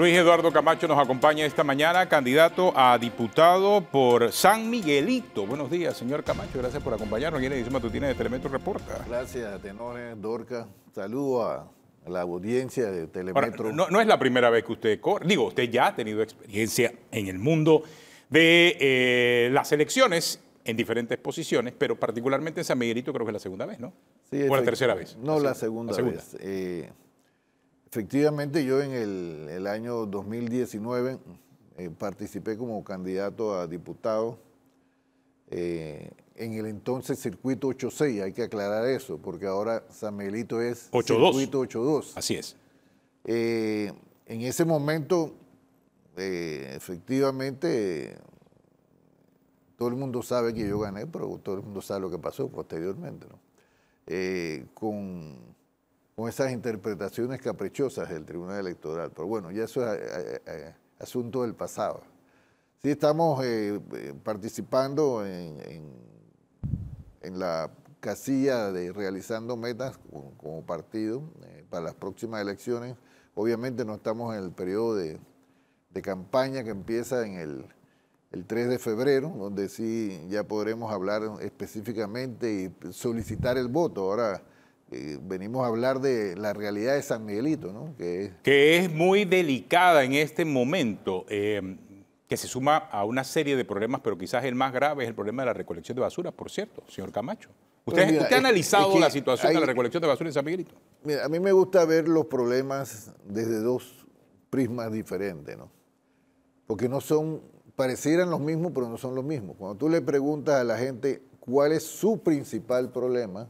Luis Eduardo Camacho nos acompaña esta mañana, candidato a diputado por San Miguelito. Buenos días, señor Camacho. Gracias por acompañarnos. Viene Edición Matutina de Telemetro Reporta. Gracias, Tenores, Dorca. Saludo a la audiencia de Telemetro. no, es la primera vez que usted Digo, usted ya ha tenido experiencia en el mundo de eh, las elecciones en diferentes posiciones, pero particularmente en San Miguelito creo que es la segunda vez, ¿no? Sí, o la tercera vez. No, la, segunda, vez. Eh, Efectivamente, yo en el, año 2019 eh, participé como candidato a diputado eh, en el entonces circuito 86, hay que aclarar eso, porque ahora Samelito es circuito circuito 82. Así es. Eh, en ese momento, efectivamente, todo el mundo sabe que yo gané, pero todo el mundo sabe lo que pasó posteriormente. ¿no? con con esas interpretaciones caprichosas del Tribunal Electoral. Pero bueno, ya eso es eh, eh, eh, asunto del pasado. Sí estamos participando en, la casilla de realizando metas como, partido para las próximas elecciones. Obviamente no estamos en el periodo de, campaña que empieza en el, el 3 de febrero, donde sí ya podremos hablar específicamente y solicitar el voto. Ahora eh, venimos a hablar de la realidad de San Miguelito, ¿no? Que es, muy delicada en este momento, eh, que se suma a una serie de problemas, pero quizás el más grave es el problema de la recolección de basura, por cierto, señor Camacho. Pues ¿Usted, ha analizado la situación de la recolección de basura en San Miguelito? a mí me gusta ver los problemas desde dos prismas diferentes, ¿no? Porque no son, parecieran los mismos, pero no son los mismos. Cuando tú le preguntas a la gente cuál es su principal problema,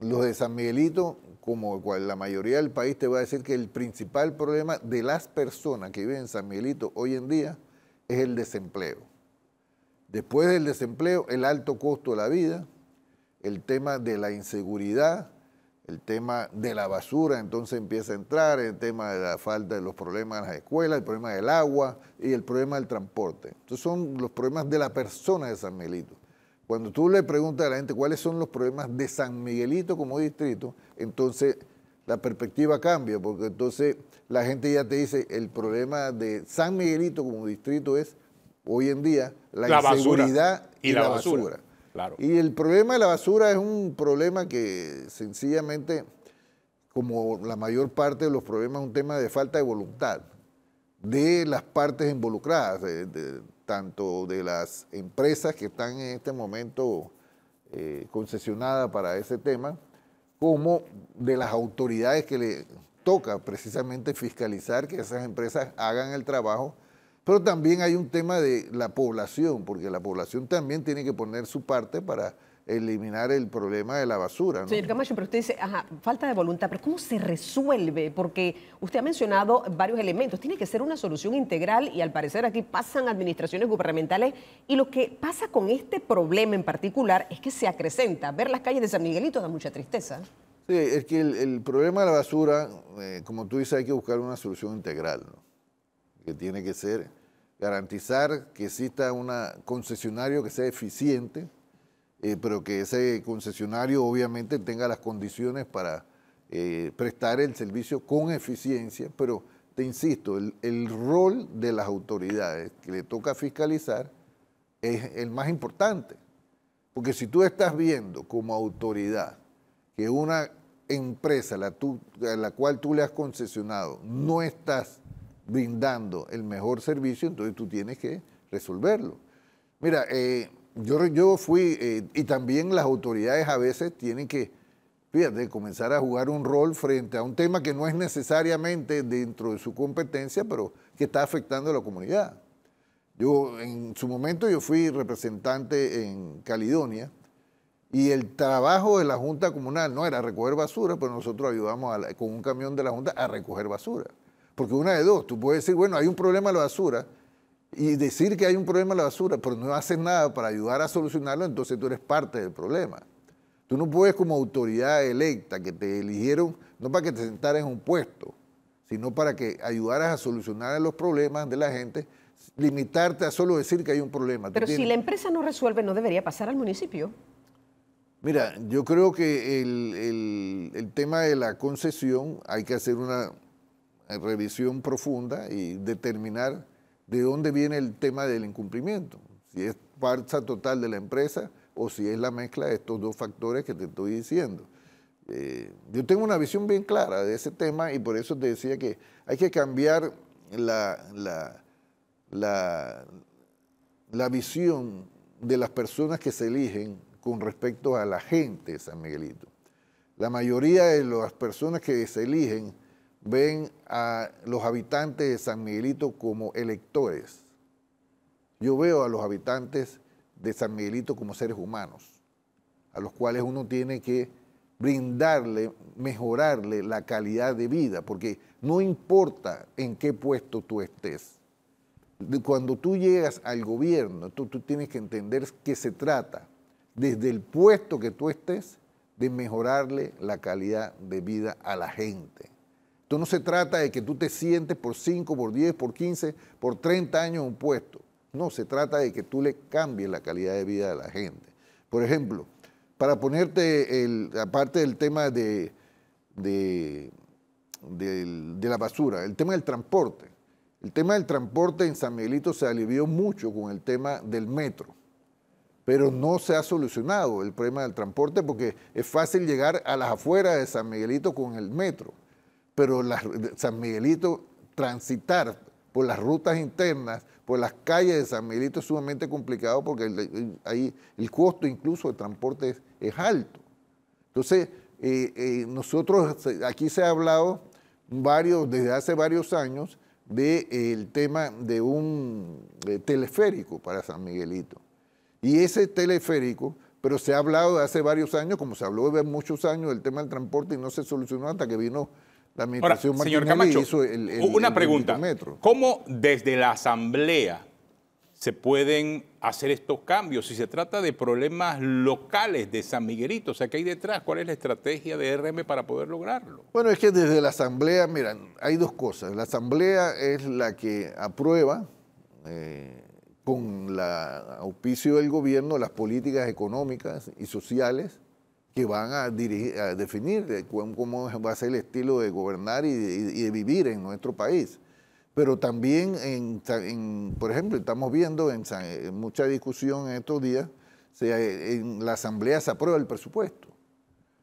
los de San Miguelito, como la mayoría del país, te voy a decir que el principal problema de las personas que viven en San Miguelito hoy en día es el desempleo. Después del desempleo, el alto costo de la vida, el tema de la inseguridad, el tema de la basura, entonces empieza a entrar, el tema de la falta de los problemas de las escuelas, el problema del agua y el problema del transporte. Entonces son los problemas de la persona de San Miguelito. Cuando tú le preguntas a la gente cuáles son los problemas de San Miguelito como distrito, entonces la perspectiva cambia, porque entonces la gente ya te dice, el problema de San Miguelito como distrito es hoy en día la, inseguridad y, la, basura. Y el problema de la basura es un problema que sencillamente, como la mayor parte de los problemas, es un tema de falta de voluntad de las partes involucradas, de, tanto de las empresas que están en este momento eh, concesionadas para ese tema, como de las autoridades que le toca precisamente fiscalizar que esas empresas hagan el trabajo. Pero también hay un tema de la población, porque la población también tiene que poner su parte para eliminar el problema de la basura. ¿no? Señor Camacho, pero usted dice, ajá, falta de voluntad, pero ¿cómo se resuelve? Porque usted ha mencionado varios elementos. Tiene que ser una solución integral y al parecer aquí pasan administraciones gubernamentales y lo que pasa con este problema en particular es que se acrecenta. Ver las calles de San Miguelito da mucha tristeza. Sí, es que el, problema de la basura, eh, como tú dices, hay que buscar una solución integral, ¿no? que tiene que ser garantizar que exista un concesionario que sea eficiente, eh, pero que ese concesionario obviamente tenga las condiciones para eh, prestar el servicio con eficiencia, pero te insisto, el, rol de las autoridades que le toca fiscalizar es el más importante, porque si tú estás viendo como autoridad que una empresa la a la cual tú le has concesionado no estás brindando el mejor servicio, entonces tú tienes que resolverlo. Mira, eh, yo, fui, eh, y también las autoridades a veces tienen que, fíjate, comenzar a jugar un rol frente a un tema que no es necesariamente dentro de su competencia, pero que está afectando a la comunidad. Yo, en su momento, yo fui representante en Caledonia y el trabajo de la Junta Comunal no era recoger basura, pero pues nosotros ayudamos con un camión de la Junta a recoger basura. Porque una de dos, tú puedes decir, bueno, hay un problema de la basura, y decir que hay un problema en la basura, pero no haces nada para ayudar a solucionarlo, entonces tú eres parte del problema. Tú no puedes como autoridad electa que te eligieron, no para que te sentaras en un puesto, sino para que ayudaras a solucionar los problemas de la gente, limitarte a solo decir que hay un problema. Pero si la empresa no resuelve, ¿no debería pasar al municipio? Mira, yo creo que el tema de la concesión hay que hacer una revisión profunda y determinar de dónde viene el tema del incumplimiento, si es parte total de la empresa o si es la mezcla de estos dos factores que te estoy diciendo. Eh, yo tengo una visión bien clara de ese tema y por eso te decía que hay que cambiar la, la, la, la visión de las personas que se eligen con respecto a la gente de San Miguelito. La mayoría de las personas que se eligen ven a los habitantes de San Miguelito como electores. Yo veo a los habitantes de San Miguelito como seres humanos, a los cuales uno tiene que brindarle, mejorarle la calidad de vida, porque no importa en qué puesto tú estés. Cuando tú llegas al gobierno, tú, tú tienes que entender que se trata, desde el puesto que tú estés, de mejorarle la calidad de vida a la gente no se trata de que tú te sientes por 5, por 10, por 15, por 30 años en un puesto. No, se trata de que tú le cambies la calidad de vida de la gente. Por ejemplo, para ponerte, aparte del tema de, de la basura, el tema del transporte. El tema del transporte en San Miguelito se alivió mucho con el tema del metro, pero no se ha solucionado el problema del transporte porque es fácil llegar a las afueras de San Miguelito con el metro pero San Miguelito transitar por las rutas internas, por las calles de San Miguelito es sumamente complicado porque ahí el costo incluso de transporte es, alto. Entonces, eh, eh, nosotros, aquí se ha hablado varios, desde hace varios años del eh, tema de un teleférico para San Miguelito. Y ese teleférico pero se ha hablado de hace varios años, como se habló de muchos años, del tema del transporte y no se solucionó hasta que vino la Ahora, señor Camacho, una pregunta. ¿Cómo desde la Asamblea se pueden hacer estos cambios? Si se trata de problemas locales de San Miguelito, o sea, ¿qué hay detrás? ¿Cuál es la estrategia de RM para poder lograrlo? Bueno, es que desde la Asamblea, miran, hay dos cosas. La Asamblea es la que aprueba eh, con el auspicio del gobierno las políticas económicas y sociales que van a, definir cómo, va a ser el estilo de gobernar y de, vivir en nuestro país. Pero también, por ejemplo, estamos viendo en, mucha discusión en estos días, en la Asamblea se aprueba el presupuesto.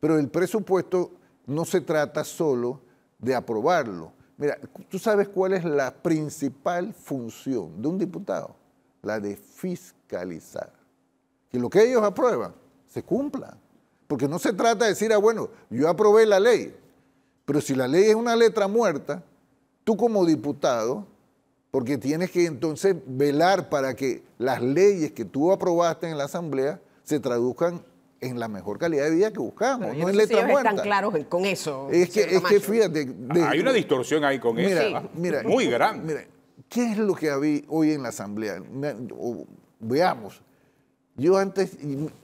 Pero el presupuesto no se trata solo de aprobarlo. Mira, tú sabes cuál es la principal función de un diputado, la de fiscalizar. Que lo que ellos aprueban se cumpla. Porque no se trata de decir, ah, bueno, yo aprobé la ley, pero si la ley es una letra muerta, tú como diputado, porque tienes que entonces velar para que las leyes que tú aprobaste en la Asamblea se traduzcan en la mejor calidad de vida que buscamos, no en letra muerta están claros con eso. Es que, fíjate... Hay una distorsión ahí con eso, mira, muy grande. Mira, ¿qué es lo que había hoy en la Asamblea? Veamos, yo antes,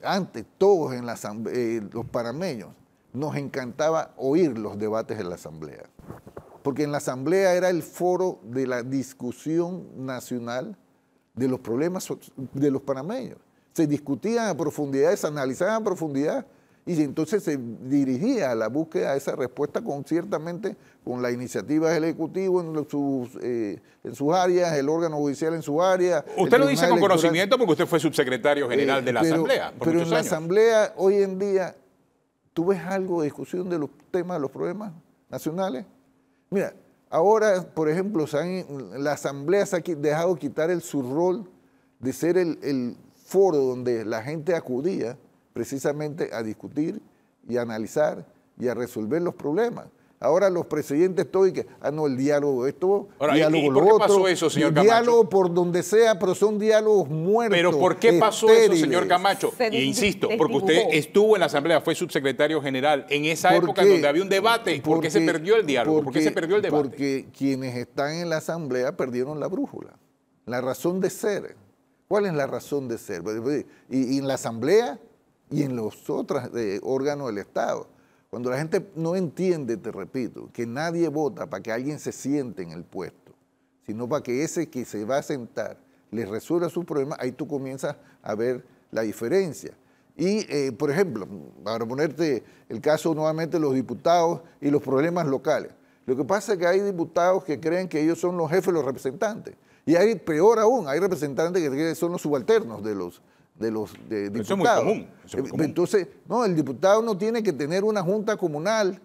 antes todos en eh, los panameños, nos encantaba oír los debates en la asamblea, porque en la asamblea era el foro de la discusión nacional de los problemas de los panameños. Se discutían a profundidad, se analizaban a profundidad y entonces se dirigía a la búsqueda de esa respuesta con ciertamente con la iniciativa del Ejecutivo en sus, eh, en sus áreas, el órgano judicial en su área. Usted lo dice con conocimiento porque usted fue subsecretario general eh, de la Asamblea. pero en la Asamblea hoy en día, ¿tú ves algo de discusión de los temas, de los problemas nacionales? Mira, ahora, por ejemplo, la Asamblea se ha dejado quitar el su rol de ser el, el foro donde la gente acudía precisamente a discutir y analizar y a resolver los problemas. Ahora los presidentes todo que, ah, no, el diálogo esto, diálogo ¿y, por qué pasó eso, señor Camacho? diálogo por donde sea, pero son diálogos muertos. Pero ¿por qué pasó eso, señor Camacho? e insisto, porque usted estuvo en la Asamblea, fue subsecretario general, en esa época donde había un debate, ¿por qué se perdió el diálogo? Porque, ¿Por qué se perdió el debate? Porque quienes están en la Asamblea perdieron la brújula, la razón de ser. ¿Cuál es la razón de ser? Pues, pues, y en la Asamblea y en los otros eh, órganos del Estado. Cuando la gente no entiende, te repito, que nadie vota para que alguien se siente en el puesto, sino para que ese que se va a sentar les resuelva sus problemas, ahí tú comienzas a ver la diferencia. Y, eh, por ejemplo, para ponerte el caso nuevamente de los diputados y los problemas locales. Lo que pasa es que hay diputados que creen que ellos son los jefes, los representantes. Y hay, peor aún, hay representantes que son los subalternos de los, de los diputados. Entonces, no, el diputado no tiene que tener una junta comunal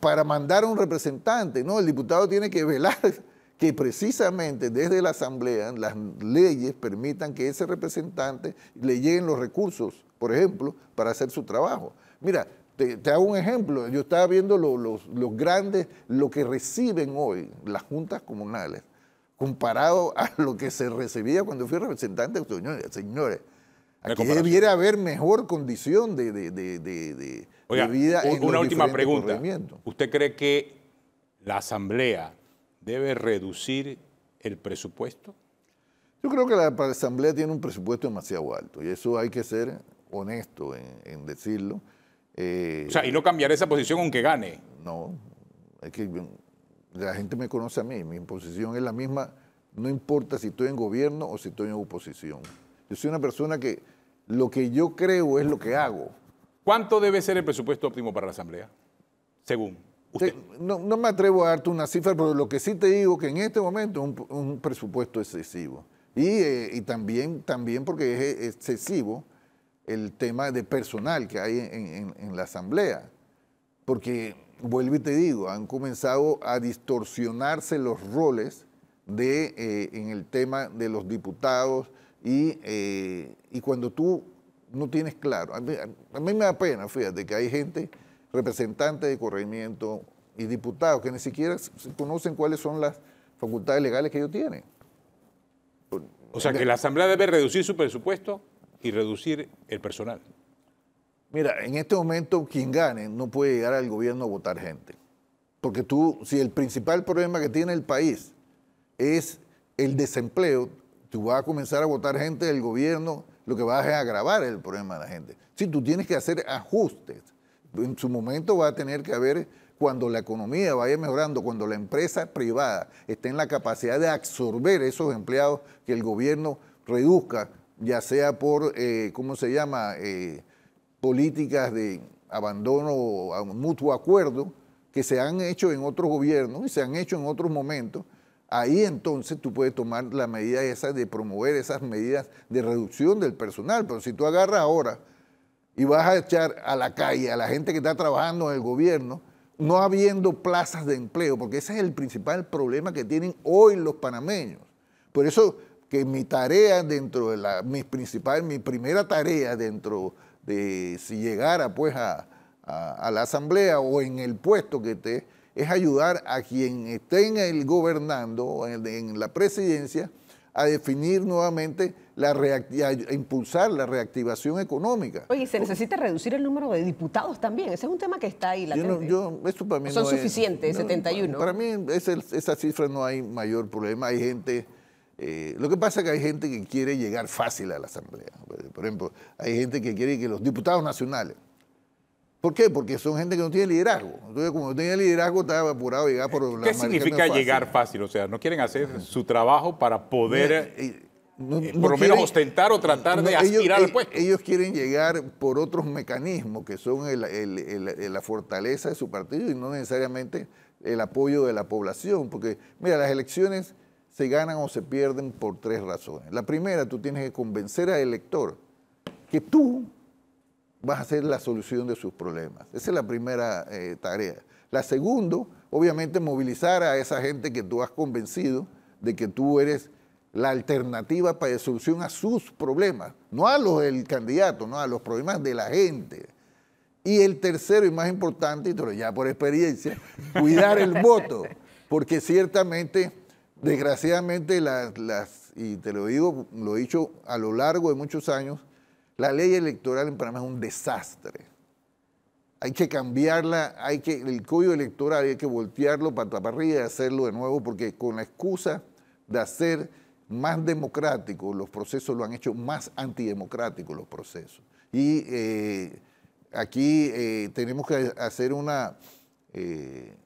para mandar a un representante, no, el diputado tiene que velar que precisamente desde la Asamblea las leyes permitan que ese representante le lleguen los recursos, por ejemplo, para hacer su trabajo. Mira, te, hago un ejemplo, yo estaba viendo los, los grandes, lo que reciben hoy las juntas comunales comparado a lo que se recibía cuando fui representante de Señores, aquí debiera haber mejor condición de, de, de, de vida. En una última pregunta. ¿Usted cree que la Asamblea debe reducir el presupuesto? Yo creo que la Asamblea tiene un presupuesto demasiado alto y eso hay que ser honesto en, decirlo. o sea, y no cambiar esa posición aunque gane. No, hay que, la gente me conoce a mí, mi posición es la misma, no importa si estoy en gobierno o si estoy en oposición. Yo soy una persona que lo que yo creo es lo que hago. ¿Cuánto debe ser el presupuesto óptimo para la Asamblea? Según usted. No, me atrevo a darte una cifra, pero lo que sí te digo que en este momento es un, presupuesto excesivo. Eh, y, también, también porque es excesivo el tema de personal que hay en, en la Asamblea. Porque vuelvo y te digo, han comenzado a distorsionarse los roles de, eh, en el tema de los diputados y, eh, cuando tú no tienes claro, a mí, me da pena, fíjate, que hay gente, representante de corregimiento y diputados que ni siquiera conocen cuáles son las facultades legales que ellos tienen. O sea, que la Asamblea debe reducir su presupuesto y reducir el personal. Mira, en este momento quien gane no puede llegar al gobierno a votar gente. Porque tú, si el principal problema que tiene el país es el desempleo, tú vas a comenzar a votar gente del gobierno, lo que vas a agravar el problema de la gente. Si tú tienes que hacer ajustes, en su momento va a tener que haber, cuando la economía vaya mejorando, cuando la empresa privada esté en la capacidad de absorber esos empleados que el gobierno reduzca, ya sea por, eh, ¿cómo se llama?, eh, políticas de abandono a mutuo acuerdo que se han hecho en otros gobiernos y se han hecho en otros momentos, ahí entonces tú puedes tomar la medida esa de promover esas medidas de reducción del personal. Pero si tú agarras ahora y vas a echar a la calle a la gente que está trabajando en el gobierno, no habiendo plazas de empleo, porque ese es el principal problema que tienen hoy los panameños. Por eso que mi tarea dentro de la, mi mi primera tarea dentro de si llegara pues a, a, la asamblea o en el puesto que esté, es ayudar a quien esté en el gobernando, en, en la presidencia, a definir nuevamente, la a impulsar la reactivación económica. Oye, se necesita reducir el número de diputados también. Ese es un tema que está ahí la Yo yo, para mí son suficientes, 71. Para mí esa cifra no hay mayor problema. Hay gente eh, lo que pasa es que hay gente que quiere llegar fácil a la Asamblea. Pues, por ejemplo, hay gente que quiere que los diputados nacionales. ¿Por qué? Porque son gente que no tiene liderazgo. Entonces, como no tiene liderazgo, está apurado llegar por la ¿Qué significa llegar fácil? O sea, no quieren hacer su trabajo para poder, eh, eh, por lo menos, ostentar o tratar de aspirar al puesto. Ellos quieren llegar por otros mecanismos que son la fortaleza de su partido y no necesariamente el apoyo de la población. Porque, mira, las elecciones se ganan o se pierden por tres razones. La primera, tú tienes que convencer al elector que tú vas a ser la solución de sus problemas. Esa es la primera eh, tarea. La segunda, obviamente, movilizar a esa gente que tú has convencido de que tú eres la alternativa para la solución a sus problemas, no a los del candidato, no a los problemas de la gente. Y el tercero y más importante, y todo ya por experiencia, cuidar el voto, porque ciertamente Desgraciadamente, las, y te lo digo, lo he dicho a lo largo de muchos años, la ley electoral en Panamá es un desastre. Hay que cambiarla, hay que, el código electoral hay que voltearlo para arriba y hacerlo de nuevo, porque con la excusa de hacer más democrático los procesos, lo han hecho más antidemocrático los procesos. Y eh, aquí eh, tenemos que hacer una, eh,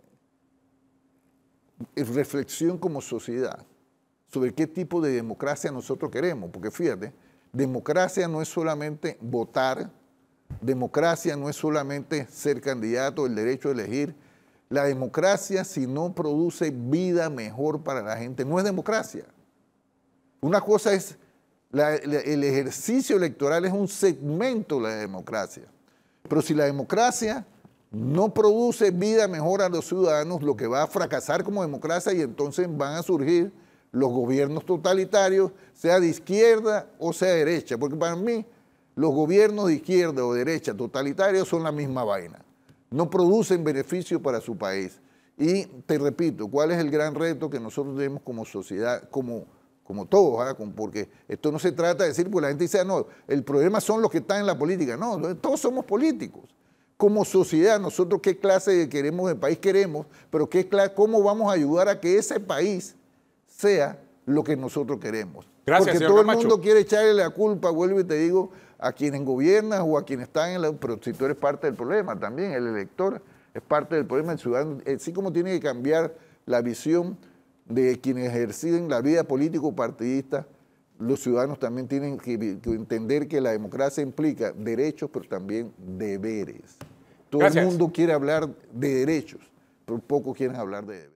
reflexión como sociedad sobre qué tipo de democracia nosotros queremos, porque fíjate, democracia no es solamente votar, democracia no es solamente ser candidato, el derecho a elegir, la democracia si no produce vida mejor para la gente, no es democracia. Una cosa es, el ejercicio electoral es un segmento de la democracia, pero si la democracia no produce vida mejor a los ciudadanos, lo que va a fracasar como democracia y entonces van a surgir los gobiernos totalitarios, sea de izquierda o sea de derecha, porque para mí los gobiernos de izquierda o derecha totalitarios son la misma vaina, no producen beneficio para su país. Y te repito, ¿cuál es el gran reto que nosotros tenemos como sociedad, como, todos? Ah? Porque esto no se trata de decir, porque la gente dice, ah, no, el problema son los que están en la política. No, todos somos políticos como sociedad, nosotros qué clase de queremos el país queremos, pero qué cómo vamos a ayudar a que ese país sea lo que nosotros queremos. Porque todo el mundo quiere echarle la culpa, vuelvo y te digo, a quienes gobiernan o a quienes están en la... Pero si tú eres parte del problema también, el elector es parte del problema, el ciudadano, así eh, como tiene que cambiar la visión de quienes ejercen la vida político-partidista los ciudadanos también tienen que, entender que la democracia implica derechos, pero también deberes. Todo el mundo quiere hablar de derechos, pero pocos quieren hablar de deberes.